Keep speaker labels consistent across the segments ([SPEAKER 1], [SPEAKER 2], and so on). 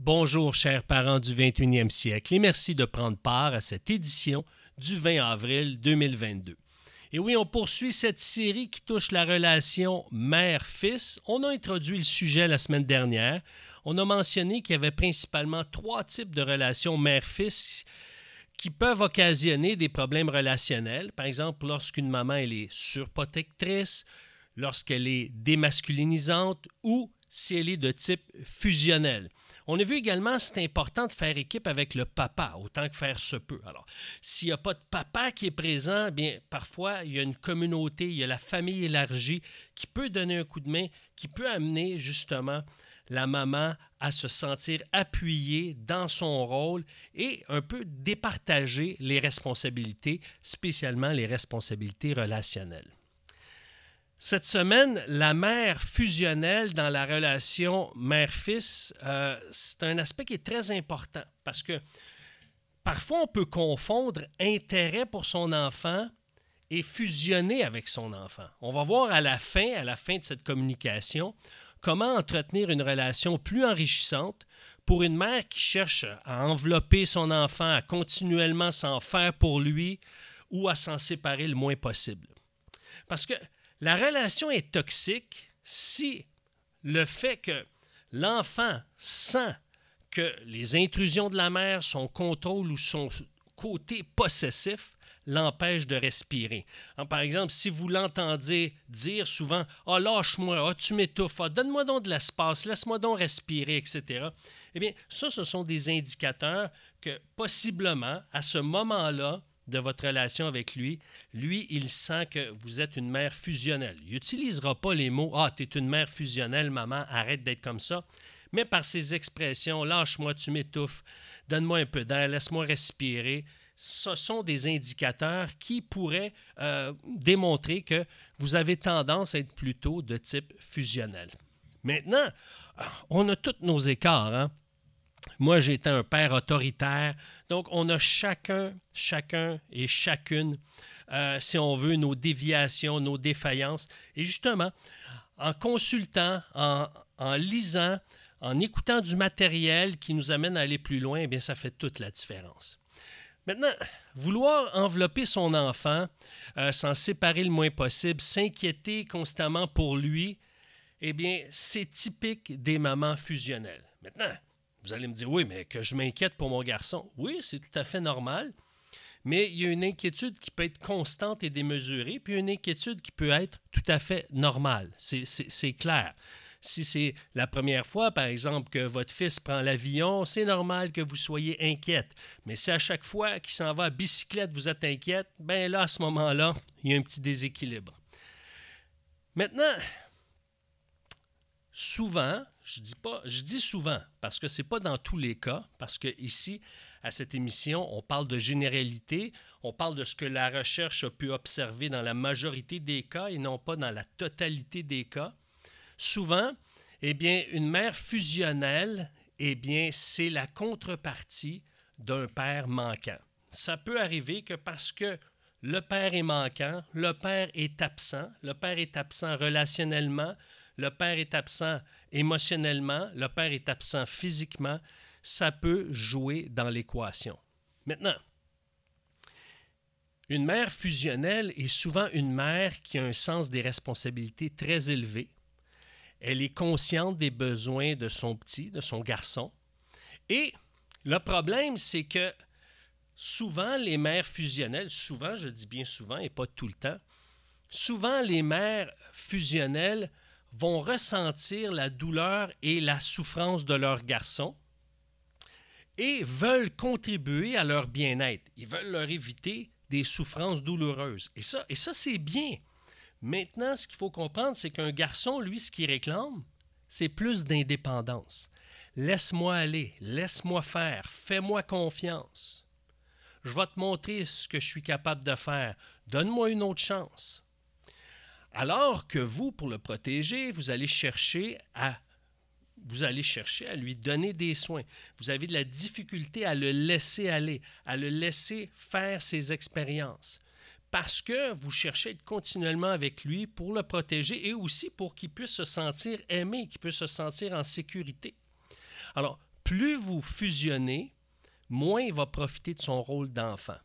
[SPEAKER 1] Bonjour chers parents du 21e siècle et merci de prendre part à cette édition du 20 avril 2022. Et oui, on poursuit cette série qui touche la relation mère-fils. On a introduit le sujet la semaine dernière. On a mentionné qu'il y avait principalement trois types de relations mère-fils qui peuvent occasionner des problèmes relationnels. Par exemple, lorsqu'une maman est surprotectrice, lorsqu'elle est démasculinisante ou si elle est de type fusionnel. On a vu également, c'est important de faire équipe avec le papa, autant que faire se peut. Alors, s'il n'y a pas de papa qui est présent, bien, parfois, il y a une communauté, il y a la famille élargie qui peut donner un coup de main, qui peut amener justement la maman à se sentir appuyée dans son rôle et un peu départager les responsabilités, spécialement les responsabilités relationnelles. Cette semaine, la mère fusionnelle dans la relation mère-fils, euh, c'est un aspect qui est très important parce que parfois on peut confondre intérêt pour son enfant et fusionner avec son enfant. On va voir à la fin, à la fin de cette communication, comment entretenir une relation plus enrichissante pour une mère qui cherche à envelopper son enfant, à continuellement s'en faire pour lui ou à s'en séparer le moins possible. Parce que la relation est toxique si le fait que l'enfant sent que les intrusions de la mère, son contrôle ou son côté possessif l'empêche de respirer. par exemple, si vous l'entendez dire souvent Ah, oh, lâche-moi, oh, tu m'étouffes, ah, donne-moi donc de l'espace, laisse-moi donc respirer, etc. Eh bien, ça, ce sont des indicateurs que possiblement, à ce moment-là, de votre relation avec lui. Lui, il sent que vous êtes une mère fusionnelle. Il n'utilisera pas les mots Ah, tu es une mère fusionnelle, maman, arrête d'être comme ça. Mais par ses expressions, lâche-moi, tu m'étouffes, donne-moi un peu d'air, laisse-moi respirer, ce sont des indicateurs qui pourraient euh, démontrer que vous avez tendance à être plutôt de type fusionnel. Maintenant, on a tous nos écarts. Hein? Moi, j'étais un père autoritaire. Donc, on a chacun, chacun et chacune, euh, si on veut, nos déviations, nos défaillances. Et justement, en consultant, en, lisant, en écoutant du matériel qui nous amène à aller plus loin, eh bien, ça fait toute la différence. Maintenant, vouloir envelopper son enfant, euh, s'en séparer le moins possible, s'inquiéter constamment pour lui, eh bien, c'est typique des mamans fusionnelles. Maintenant, vous allez me dire, oui, mais que je m'inquiète pour mon garçon. Oui, c'est tout à fait normal. Mais il y a une inquiétude qui peut être constante et démesurée, puis une inquiétude qui peut être tout à fait normale. C'est clair. Si c'est la première fois, par exemple, que votre fils prend l'avion, c'est normal que vous soyez inquiète. Mais si à chaque fois qu'il s'en va à bicyclette, vous êtes inquiète, ben là, à ce moment-là, il y a un petit déséquilibre. Maintenant, souvent, je dis pas, je dis souvent parce que c'est pas dans tous les cas, parce que ici à cette émission, on parle de généralité, on parle de ce que la recherche a pu observer dans la majorité des cas et non pas dans la totalité des cas. Souvent, eh bien, une mère fusionnelle, eh bien, c'est la contrepartie d'un père manquant. Ça peut arriver que parce que le père est manquant, le père est absent, le père est absent relationnellement, le père est absent émotionnellement, le père est absent physiquement, ça peut jouer dans l'équation. Maintenant, une mère fusionnelle est souvent une mère qui a un sens des responsabilités très élevé. Elle est consciente des besoins de son petit, de son garçon. Et le problème, c'est que souvent les mères fusionnelles, souvent, je dis bien souvent et pas tout le temps, souvent les mères fusionnelles vont ressentir la douleur et la souffrance de leur garçon et veulent contribuer à leur bien-être. Ils veulent leur éviter des souffrances douloureuses. Et ça, et ça c'est bien. Maintenant, ce qu'il faut comprendre, c'est qu'un garçon, lui, ce qu'il réclame, c'est plus d'indépendance. Laisse-moi aller, laisse-moi faire, fais-moi confiance. Je vais te montrer ce que je suis capable de faire. Donne-moi une autre chance. Alors que vous, pour le protéger, vous allez chercher à vous allez chercher à lui donner des soins. Vous avez de la difficulté à le laisser aller, à le laisser faire ses expériences, parce que vous cherchez continuellement avec lui pour le protéger et aussi pour qu'il puisse se sentir aimé, qu'il puisse se sentir en sécurité. Alors, plus vous fusionnez, moins il va profiter de son rôle d'enfant.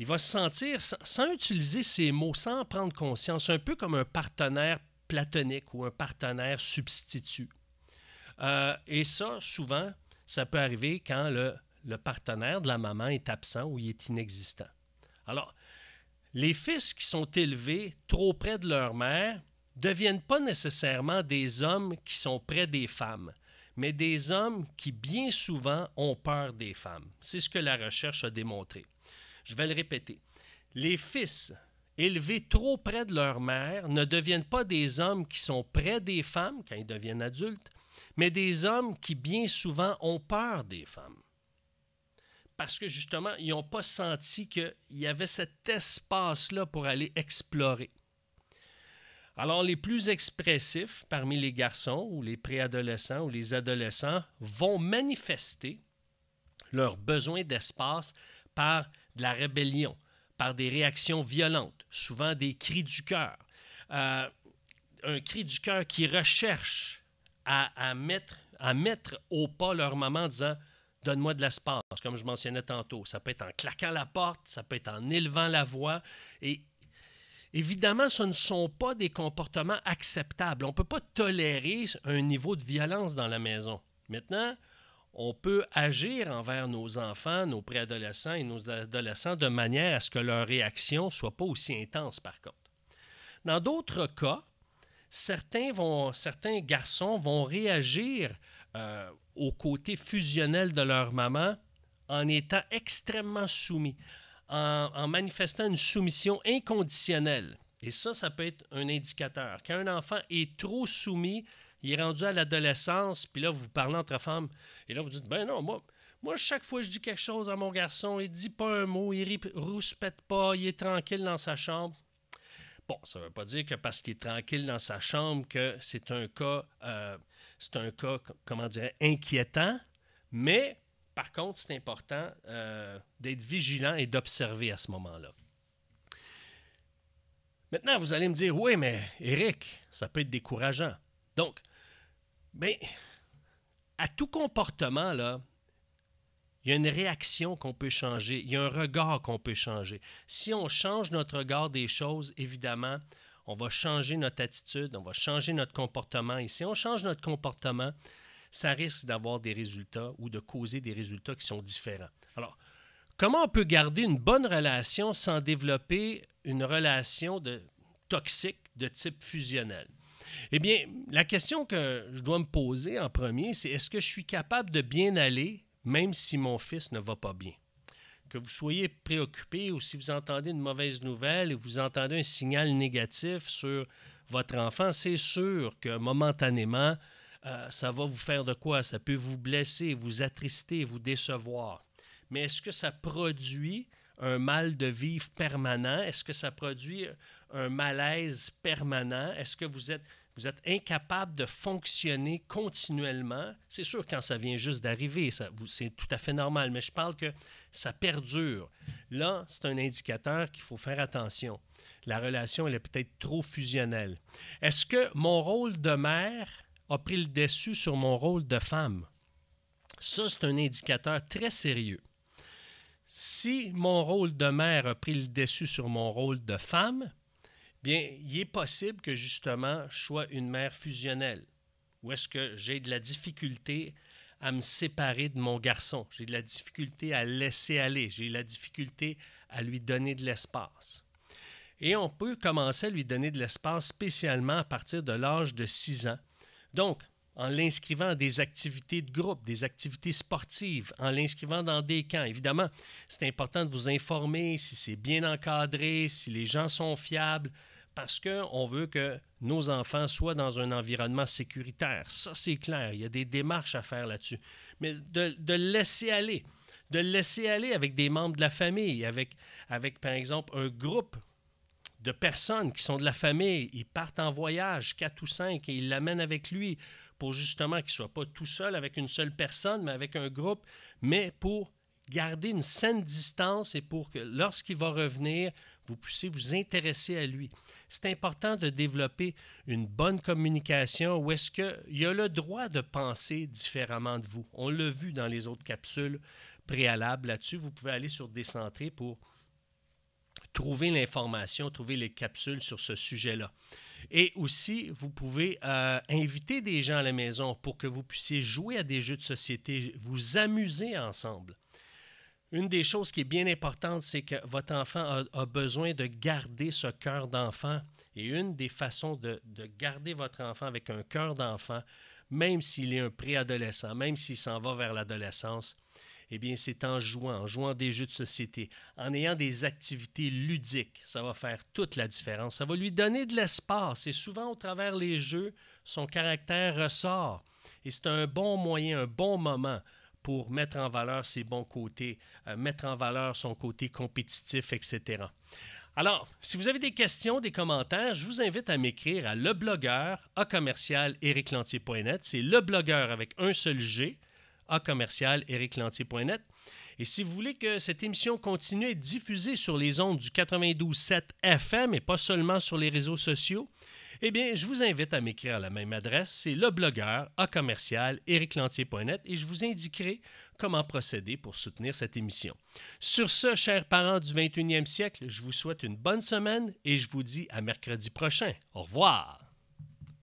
[SPEAKER 1] Il va se sentir, sans, utiliser ces mots, sans prendre conscience, un peu comme un partenaire platonique ou un partenaire substitut. Euh, et ça, souvent, ça peut arriver quand le, le, partenaire de la maman est absent ou il est inexistant. Alors, les fils qui sont élevés trop près de leur mère deviennent pas nécessairement des hommes qui sont près des femmes, mais des hommes qui bien souvent ont peur des femmes. C'est ce que la recherche a démontré. Je vais le répéter. Les fils élevés trop près de leur mère ne deviennent pas des hommes qui sont près des femmes quand ils deviennent adultes, mais des hommes qui bien souvent ont peur des femmes. Parce que justement, ils n'ont pas senti qu'il y avait cet espace-là pour aller explorer. Alors, les plus expressifs parmi les garçons ou les préadolescents ou les adolescents vont manifester leur besoin d'espace par de la rébellion, par des réactions violentes, souvent des cris du cœur. Euh, un cri du cœur qui recherche à, mettre, à mettre au pas leur maman en disant Donne-moi de l'espace, comme je mentionnais tantôt. Ça peut être en claquant la porte, ça peut être en élevant la voix. Et évidemment, ce ne sont pas des comportements acceptables. On ne peut pas tolérer un niveau de violence dans la maison. Maintenant, on peut agir envers nos enfants, nos préadolescents et nos adolescents de manière à ce que leur réaction ne soit pas aussi intense, par contre. Dans d'autres cas, certains, garçons vont réagir euh, au côté fusionnel de leur maman en étant extrêmement soumis, en, en manifestant une soumission inconditionnelle. Et ça, ça peut être un indicateur. Quand un enfant est trop soumis, il est rendu à l'adolescence, puis là, vous parlez entre femmes, et là, vous dites, ben non, moi, moi, chaque fois que je dis quelque chose à mon garçon, il dit pas un mot, il rouspète pas, il est tranquille dans sa chambre. Bon, ça ne veut pas dire que parce qu'il est tranquille dans sa chambre que c'est un cas, euh, c'est un cas, comment dire, inquiétant, mais par contre, c'est important euh, d'être vigilant et d'observer à ce moment-là. Maintenant, vous allez me dire, oui, mais Eric, ça peut être décourageant. Donc, Bien, à tout comportement, là, il y a une réaction qu'on peut changer, il y a un regard qu'on peut changer. Si on change notre regard des choses, évidemment, on va changer notre attitude, on va changer notre comportement. Et si on change notre comportement, ça risque d'avoir des résultats ou de causer des résultats qui sont différents. Alors, comment on peut garder une bonne relation sans développer une relation de, toxique de type fusionnel? Eh bien, la question que je dois me poser en premier, c'est est-ce que je suis capable de bien aller même si mon fils ne va pas bien? Que vous soyez préoccupé ou si vous entendez une mauvaise nouvelle et vous entendez un signal négatif sur votre enfant, c'est sûr que momentanément, euh, ça va vous faire de quoi? Ça peut vous blesser, vous attrister, vous décevoir. Mais est-ce que ça produit un mal de vivre permanent? Est-ce que ça produit euh, un malaise permanent? Est-ce que vous êtes, vous êtes incapable de fonctionner continuellement? C'est sûr, quand ça vient juste d'arriver, c'est tout à fait normal, mais je parle que ça perdure. Là, c'est un indicateur qu'il faut faire attention. La relation, elle est peut-être trop fusionnelle. Est-ce que mon rôle de mère a pris le dessus sur mon rôle de femme? Ça, c'est un indicateur très sérieux si mon rôle de mère a pris le dessus sur mon rôle de femme, bien, il est possible que justement je sois une mère fusionnelle. Ou est-ce que j'ai de la difficulté à me séparer de mon garçon? J'ai de la difficulté à laisser aller. J'ai de la difficulté à lui donner de l'espace. Et on peut commencer à lui donner de l'espace spécialement à partir de l'âge de 6 ans. Donc, en l'inscrivant à des activités de groupe, des activités sportives, en l'inscrivant dans des camps. Évidemment, c'est important de vous informer si c'est bien encadré, si les gens sont fiables, parce qu'on veut que nos enfants soient dans un environnement sécuritaire. Ça, c'est clair. Il y a des démarches à faire là-dessus. Mais de, de laisser aller, de laisser aller avec des membres de la famille, avec, avec par exemple un groupe de personnes qui sont de la famille, ils partent en voyage, quatre ou cinq, et ils l'amènent avec lui pour justement qu'il ne soit pas tout seul avec une seule personne, mais avec un groupe, mais pour garder une saine distance et pour que lorsqu'il va revenir, vous puissiez vous intéresser à lui. C'est important de développer une bonne communication où est-ce qu'il a le droit de penser différemment de vous. On l'a vu dans les autres capsules préalables là-dessus. Vous pouvez aller sur décentrer » pour trouver l'information, trouver les capsules sur ce sujet-là. Et aussi, vous pouvez euh, inviter des gens à la maison pour que vous puissiez jouer à des jeux de société, vous amuser ensemble. Une des choses qui est bien importante, c'est que votre enfant a, besoin de garder ce cœur d'enfant. Et une des façons de, de, garder votre enfant avec un cœur d'enfant, même s'il est un préadolescent, même s'il s'en va vers l'adolescence, eh bien, c'est en jouant, en jouant des jeux de société, en ayant des activités ludiques. Ça va faire toute la différence. Ça va lui donner de l'espace. Et souvent, au travers les jeux, son caractère ressort. Et c'est un bon moyen, un bon moment pour mettre en valeur ses bons côtés, euh, mettre en valeur son côté compétitif, etc. Alors, si vous avez des questions, des commentaires, je vous invite à m'écrire à leblogueur à commercial C'est leblogueur avec un seul G a commercial ericlantier.net. Et si vous voulez que cette émission continue à être diffusée sur les ondes du 92-7 FM et pas seulement sur les réseaux sociaux, eh bien, je vous invite à m'écrire à la même adresse, c'est le blogueur à commercial ericlantier.net et je vous indiquerai comment procéder pour soutenir cette émission. Sur ce, chers parents du 21e siècle, je vous souhaite une bonne semaine et je vous dis à mercredi prochain. Au revoir.